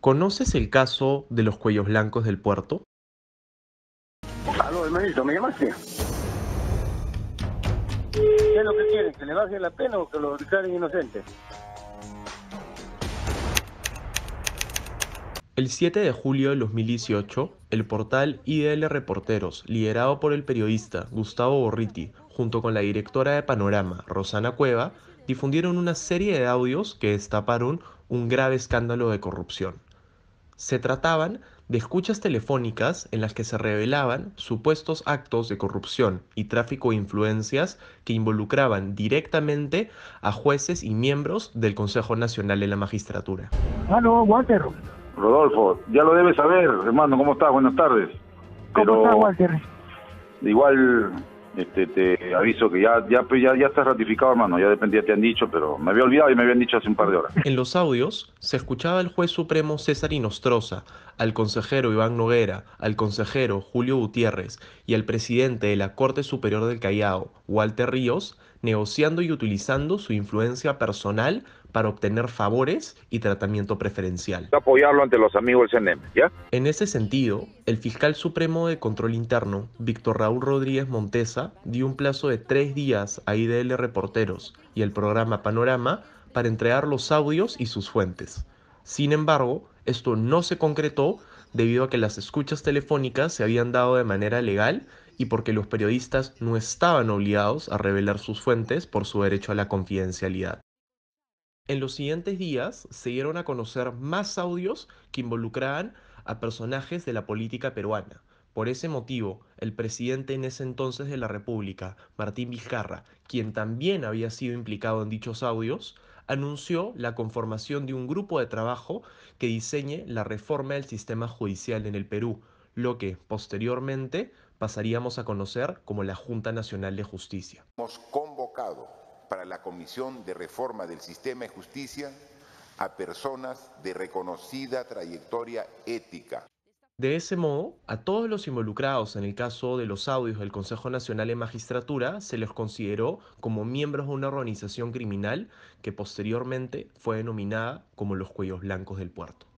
¿Conoces el caso de los cuellos blancos del puerto? Aló, hermanito, ¿me llamaste? ¿Qué es lo que ¿Que le baje la pena o que lo declaren inocente? El 7 de julio de 2018, el portal IDL Reporteros, liderado por el periodista Gustavo Borriti, junto con la directora de Panorama, Rosana Cueva, difundieron una serie de audios que destaparon un grave escándalo de corrupción. Se trataban de escuchas telefónicas en las que se revelaban supuestos actos de corrupción y tráfico de influencias que involucraban directamente a jueces y miembros del Consejo Nacional de la Magistratura. Ah, Walter. Rodolfo, ya lo debes saber, hermano, ¿cómo estás? Buenas tardes. estás, Walter? Igual este, te aviso que ya, ya, pues, ya, ya estás ratificado, hermano. Ya dependía, te han dicho, pero me había olvidado y me habían dicho hace un par de horas. En los audios se escuchaba al juez supremo César Inostroza, al consejero Iván Noguera, al consejero Julio Gutiérrez y al presidente de la Corte Superior del Callao, Walter Ríos, negociando y utilizando su influencia personal para obtener favores y tratamiento preferencial. Apoyarlo ante los amigos ¿ya? En ese sentido, el fiscal supremo de control interno, Víctor Raúl Rodríguez Montesa, dio un plazo de tres días a IDL Reporteros y el programa Panorama para entregar los audios y sus fuentes. Sin embargo, esto no se concretó debido a que las escuchas telefónicas se habían dado de manera legal y porque los periodistas no estaban obligados a revelar sus fuentes por su derecho a la confidencialidad. En los siguientes días se dieron a conocer más audios que involucraban a personajes de la política peruana. Por ese motivo, el presidente en ese entonces de la República, Martín Vizcarra, quien también había sido implicado en dichos audios, anunció la conformación de un grupo de trabajo que diseñe la reforma del sistema judicial en el Perú, lo que posteriormente pasaríamos a conocer como la Junta Nacional de Justicia. Hemos convocado para la Comisión de Reforma del Sistema de Justicia a personas de reconocida trayectoria ética. De ese modo, a todos los involucrados en el caso de los audios del Consejo Nacional de Magistratura se les consideró como miembros de una organización criminal que posteriormente fue denominada como los cuellos blancos del puerto.